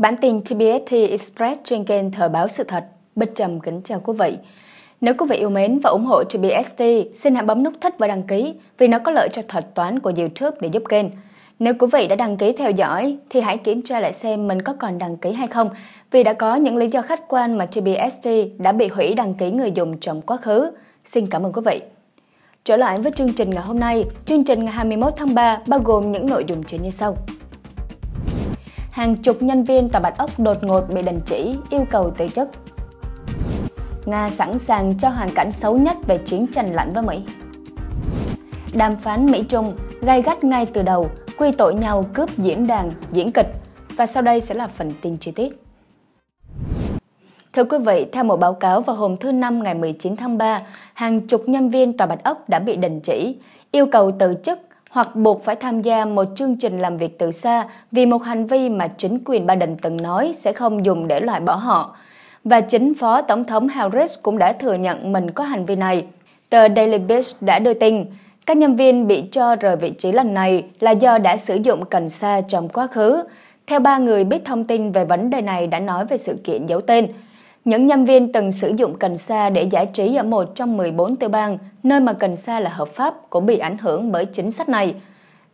Bản tin TBS Express trên kênh Thời báo sự thật. Bích Trầm kính chào quý vị. Nếu quý vị yêu mến và ủng hộ TBST, xin hãy bấm nút thích và đăng ký vì nó có lợi cho thuật toán của YouTube để giúp kênh. Nếu quý vị đã đăng ký theo dõi thì hãy kiểm tra lại xem mình có còn đăng ký hay không vì đã có những lý do khách quan mà TBST đã bị hủy đăng ký người dùng trong quá khứ. Xin cảm ơn quý vị. Trở lại với chương trình ngày hôm nay, chương trình ngày 21 tháng 3 bao gồm những nội dung chính như sau hàng chục nhân viên tòa Bạch Ốc đột ngột bị đình chỉ, yêu cầu từ chức. Nga sẵn sàng cho hoàn cảnh xấu nhất về chiến tranh lạnh với Mỹ. Đàm phán Mỹ-Trung gay gắt ngay từ đầu, quy tội nhau cướp diễn đàn, diễn kịch. Và sau đây sẽ là phần tin chi tiết. Thưa quý vị, theo một báo cáo vào hôm thứ Năm ngày 19 tháng 3, hàng chục nhân viên Tòa Bạch Ốc đã bị đình chỉ, yêu cầu từ chức hoặc buộc phải tham gia một chương trình làm việc từ xa vì một hành vi mà chính quyền Biden từng nói sẽ không dùng để loại bỏ họ. Và chính Phó Tổng thống Harris cũng đã thừa nhận mình có hành vi này. Tờ Daily Beast đã đưa tin, các nhân viên bị cho rời vị trí lần này là do đã sử dụng cần sa trong quá khứ. Theo ba người biết thông tin về vấn đề này đã nói về sự kiện giấu tên, những nhân viên từng sử dụng cần sa để giải trí ở một trong 14 tiểu bang, nơi mà cần sa là hợp pháp cũng bị ảnh hưởng bởi chính sách này.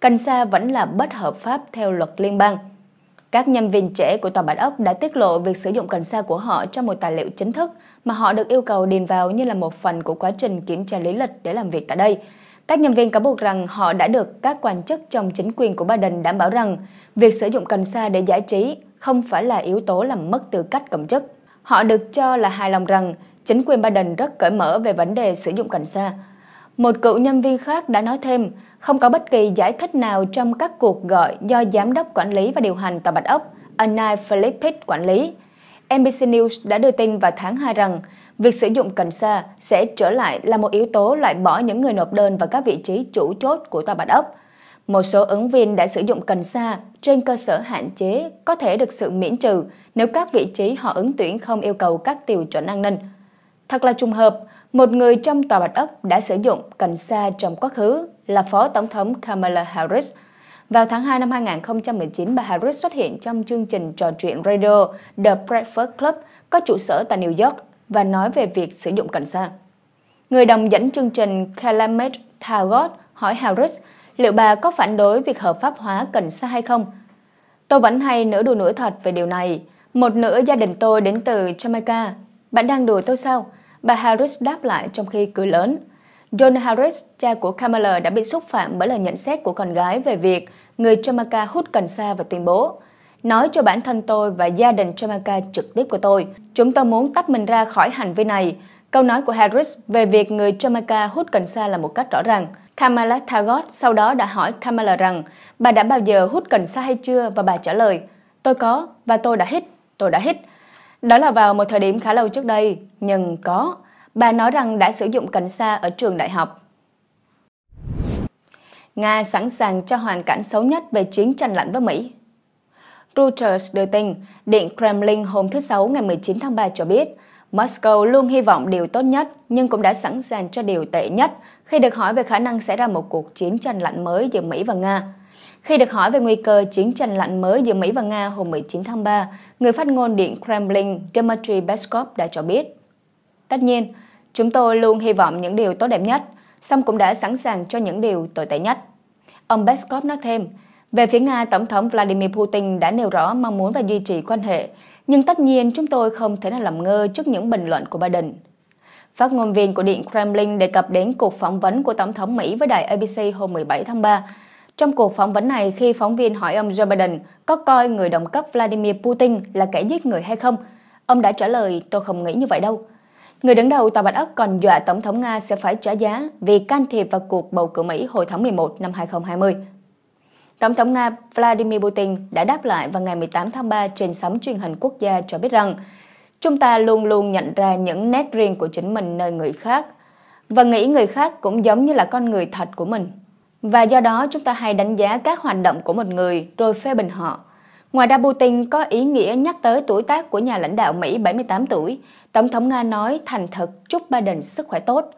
Cần sa vẫn là bất hợp pháp theo luật liên bang. Các nhân viên trẻ của tòa bạch ốc đã tiết lộ việc sử dụng cần sa của họ trong một tài liệu chính thức mà họ được yêu cầu điền vào như là một phần của quá trình kiểm tra lý lịch để làm việc tại đây. Các nhân viên cáo buộc rằng họ đã được các quan chức trong chính quyền của Biden đảm bảo rằng việc sử dụng cần sa để giải trí không phải là yếu tố làm mất tư cách công chức. Họ được cho là hài lòng rằng chính quyền Biden rất cởi mở về vấn đề sử dụng cảnh sa. Một cựu nhân viên khác đã nói thêm, không có bất kỳ giải thích nào trong các cuộc gọi do Giám đốc Quản lý và điều hành Tòa Bạch Ốc, Anai Philippit quản lý. NBC News đã đưa tin vào tháng 2 rằng việc sử dụng cần sa sẽ trở lại là một yếu tố loại bỏ những người nộp đơn vào các vị trí chủ chốt của Tòa Bạch Ốc – một số ứng viên đã sử dụng cần sa trên cơ sở hạn chế có thể được sự miễn trừ nếu các vị trí họ ứng tuyển không yêu cầu các tiêu chuẩn an ninh. Thật là trùng hợp, một người trong tòa bạch ấp đã sử dụng cần sa trong quá khứ là Phó Tổng thống Kamala Harris. Vào tháng 2 năm 2019, bà Harris xuất hiện trong chương trình trò chuyện radio The Breakfast Club có trụ sở tại New York và nói về việc sử dụng cần sa. Người đồng dẫn chương trình Kalamet Tagore hỏi Harris – liệu bà có phản đối việc hợp pháp hóa cần xa hay không? Tôi vẫn hay nửa đùa nửa thật về điều này. Một nửa gia đình tôi đến từ Jamaica. Bạn đang đùa tôi sao? Bà Harris đáp lại trong khi cười lớn. John Harris, cha của Kamala đã bị xúc phạm bởi lời nhận xét của con gái về việc người Jamaica hút cần xa và tuyên bố Nói cho bản thân tôi và gia đình Jamaica trực tiếp của tôi, chúng tôi muốn tách mình ra khỏi hành vi này. Câu nói của Harris về việc người Jamaica hút cần xa là một cách rõ ràng – Kamala Thagot sau đó đã hỏi Kamala rằng bà đã bao giờ hút cần sa hay chưa và bà trả lời Tôi có và tôi đã hít, tôi đã hít. Đó là vào một thời điểm khá lâu trước đây, nhưng có. Bà nói rằng đã sử dụng cần sa ở trường đại học. Nga sẵn sàng cho hoàn cảnh xấu nhất về chiến tranh lạnh với Mỹ. Reuters đưa tin, Điện Kremlin hôm thứ Sáu ngày 19 tháng 3 cho biết, Moscow luôn hy vọng điều tốt nhất nhưng cũng đã sẵn sàng cho điều tệ nhất khi được hỏi về khả năng xảy ra một cuộc chiến tranh lạnh mới giữa Mỹ và Nga. Khi được hỏi về nguy cơ chiến tranh lạnh mới giữa Mỹ và Nga hôm 19 tháng 3, người phát ngôn Điện Kremlin Dmitry Peskov đã cho biết. Tất nhiên, chúng tôi luôn hy vọng những điều tốt đẹp nhất, song cũng đã sẵn sàng cho những điều tồi tệ nhất. Ông Peskov nói thêm, về phía Nga, Tổng thống Vladimir Putin đã nêu rõ mong muốn và duy trì quan hệ nhưng tất nhiên chúng tôi không thể nào làm ngơ trước những bình luận của Biden. Phát ngôn viên của Điện Kremlin đề cập đến cuộc phỏng vấn của Tổng thống Mỹ với đài ABC hôm 17 tháng 3. Trong cuộc phỏng vấn này, khi phóng viên hỏi ông Joe Biden có coi người đồng cấp Vladimir Putin là kẻ giết người hay không, ông đã trả lời tôi không nghĩ như vậy đâu. Người đứng đầu Tòa Bạch Ốc còn dọa Tổng thống Nga sẽ phải trả giá vì can thiệp vào cuộc bầu cử Mỹ hồi tháng 11 năm 2020. Tổng thống Nga Vladimir Putin đã đáp lại vào ngày 18 tháng 3 trên sóng truyền hình quốc gia cho biết rằng chúng ta luôn luôn nhận ra những nét riêng của chính mình nơi người khác và nghĩ người khác cũng giống như là con người thật của mình. Và do đó chúng ta hay đánh giá các hoạt động của một người rồi phê bình họ. Ngoài ra Putin có ý nghĩa nhắc tới tuổi tác của nhà lãnh đạo Mỹ 78 tuổi. Tổng thống Nga nói thành thật chúc Biden sức khỏe tốt.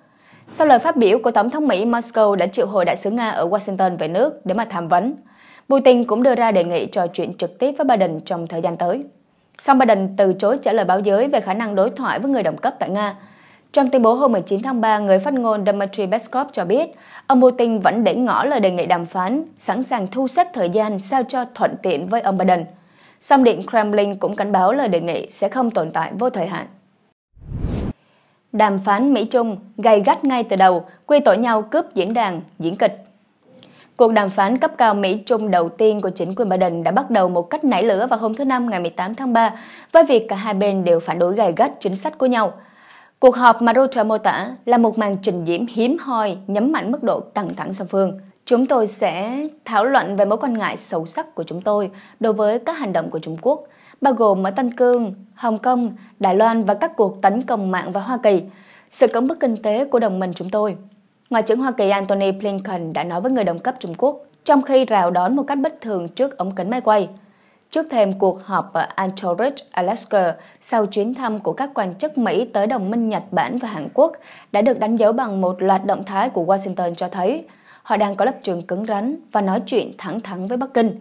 Sau lời phát biểu của Tổng thống Mỹ Moscow đã triệu hồi đại sứ Nga ở Washington về nước để mà tham vấn, Putin cũng đưa ra đề nghị trò chuyện trực tiếp với Biden trong thời gian tới. Song Biden từ chối trả lời báo giới về khả năng đối thoại với người đồng cấp tại Nga. Trong tuyên bố hôm 19 tháng 3, người phát ngôn Dmitry Peskov cho biết, ông Putin vẫn để ngỏ lời đề nghị đàm phán, sẵn sàng thu xếp thời gian sao cho thuận tiện với ông Biden. Song Điện Kremlin cũng cảnh báo lời đề nghị sẽ không tồn tại vô thời hạn đàm phán Mỹ-Trung gay gắt ngay từ đầu, quy tội nhau cướp diễn đàn, diễn kịch. Cuộc đàm phán cấp cao Mỹ-Trung đầu tiên của chính quyền Biden đã bắt đầu một cách nảy lửa vào hôm thứ Năm ngày 18 tháng 3, với việc cả hai bên đều phản đối gay gắt chính sách của nhau. Cuộc họp mà Reuters mô tả là một màn trình diễn hiếm hoi nhắm mạnh mức độ căng thẳng song phương. Chúng tôi sẽ thảo luận về mối quan ngại sâu sắc của chúng tôi đối với các hành động của Trung Quốc – bao gồm ở Tân Cương, Hồng Kông, Đài Loan và các cuộc tấn công mạng vào Hoa Kỳ, sự cấm bức kinh tế của đồng minh chúng tôi. Ngoại trưởng Hoa Kỳ Antony Blinken đã nói với người đồng cấp Trung Quốc trong khi rào đón một cách bất thường trước ống kính máy quay. Trước thêm cuộc họp ở Anchorage, Alaska, sau chuyến thăm của các quan chức Mỹ tới đồng minh Nhật Bản và Hàn Quốc đã được đánh dấu bằng một loạt động thái của Washington cho thấy họ đang có lập trường cứng rắn và nói chuyện thẳng thắn với Bắc Kinh.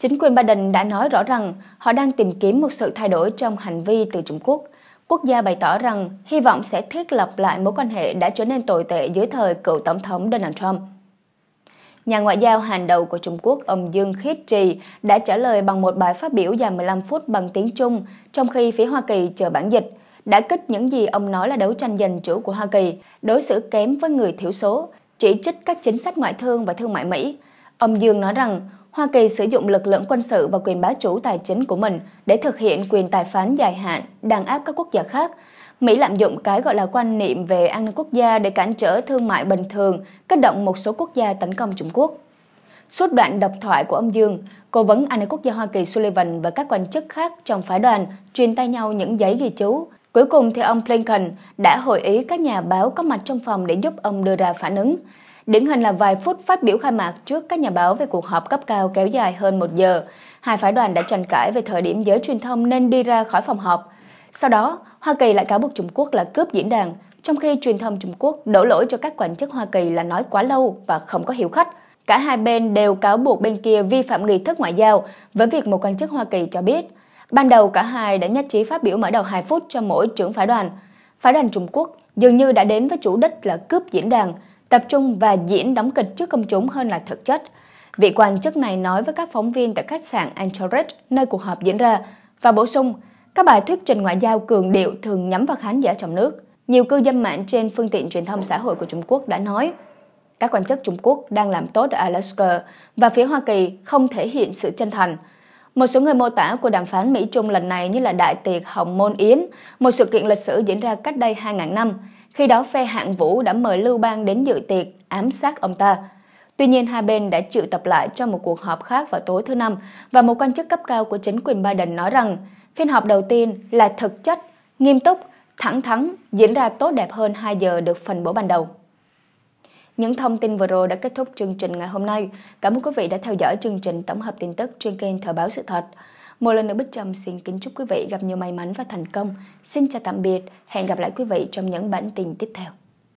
Chính quyền Biden đã nói rõ rằng họ đang tìm kiếm một sự thay đổi trong hành vi từ Trung Quốc. Quốc gia bày tỏ rằng hy vọng sẽ thiết lập lại mối quan hệ đã trở nên tồi tệ dưới thời cựu Tổng thống Donald Trump. Nhà ngoại giao hàng đầu của Trung Quốc ông Dương Khiết Trì đã trả lời bằng một bài phát biểu dài 15 phút bằng tiếng Trung, trong khi phía Hoa Kỳ chờ bản dịch, đã kích những gì ông nói là đấu tranh giành chủ của Hoa Kỳ, đối xử kém với người thiểu số, chỉ trích các chính sách ngoại thương và thương mại Mỹ. Ông Dương nói rằng Hoa Kỳ sử dụng lực lượng quân sự và quyền bá chủ tài chính của mình để thực hiện quyền tài phán dài hạn, đàn áp các quốc gia khác. Mỹ lạm dụng cái gọi là quan niệm về an ninh quốc gia để cản trở thương mại bình thường, kích động một số quốc gia tấn công Trung Quốc. Suốt đoạn độc thoại của ông Dương, cố vấn an ninh quốc gia Hoa Kỳ Sullivan và các quan chức khác trong phái đoàn truyền tay nhau những giấy ghi chú. Cuối cùng thì ông Blinken đã hội ý các nhà báo có mặt trong phòng để giúp ông đưa ra phản ứng. Điển hình là vài phút phát biểu khai mạc trước các nhà báo về cuộc họp cấp cao kéo dài hơn một giờ, hai phái đoàn đã tranh cãi về thời điểm giới truyền thông nên đi ra khỏi phòng họp. Sau đó, Hoa Kỳ lại cáo buộc Trung Quốc là cướp diễn đàn, trong khi truyền thông Trung Quốc đổ lỗi cho các quan chức Hoa Kỳ là nói quá lâu và không có hiểu khách. Cả hai bên đều cáo buộc bên kia vi phạm nghi thức ngoại giao với việc một quan chức Hoa Kỳ cho biết. Ban đầu cả hai đã nhất trí phát biểu mở đầu 2 phút cho mỗi trưởng phái đoàn. Phái đoàn Trung Quốc dường như đã đến với chủ đích là cướp diễn đàn – tập trung và diễn đóng kịch trước công chúng hơn là thực chất. Vị quan chức này nói với các phóng viên tại khách sạn Anchorage, nơi cuộc họp diễn ra, và bổ sung, các bài thuyết trình ngoại giao cường điệu thường nhắm vào khán giả trong nước. Nhiều cư dân mạng trên phương tiện truyền thông xã hội của Trung Quốc đã nói, các quan chức Trung Quốc đang làm tốt ở Alaska và phía Hoa Kỳ không thể hiện sự chân thành. Một số người mô tả cuộc đàm phán Mỹ-Trung lần này như là đại tiệc Hồng Môn Yến, một sự kiện lịch sử diễn ra cách đây 2.000 năm. Khi đó phe hạng Vũ đã mời Lưu Bang đến dự tiệc ám sát ông ta. Tuy nhiên hai bên đã triệu tập lại cho một cuộc họp khác vào tối thứ năm và một quan chức cấp cao của chính quyền Biden nói rằng phiên họp đầu tiên là thực chất, nghiêm túc, thẳng thắn, diễn ra tốt đẹp hơn 2 giờ được phần bổ ban đầu. Những thông tin vừa rồi đã kết thúc chương trình ngày hôm nay. Cảm ơn quý vị đã theo dõi chương trình tổng hợp tin tức trên kênh Thời báo sự thật. Một lần nữa Bích Trầm xin kính chúc quý vị gặp nhiều may mắn và thành công. Xin chào tạm biệt, hẹn gặp lại quý vị trong những bản tin tiếp theo.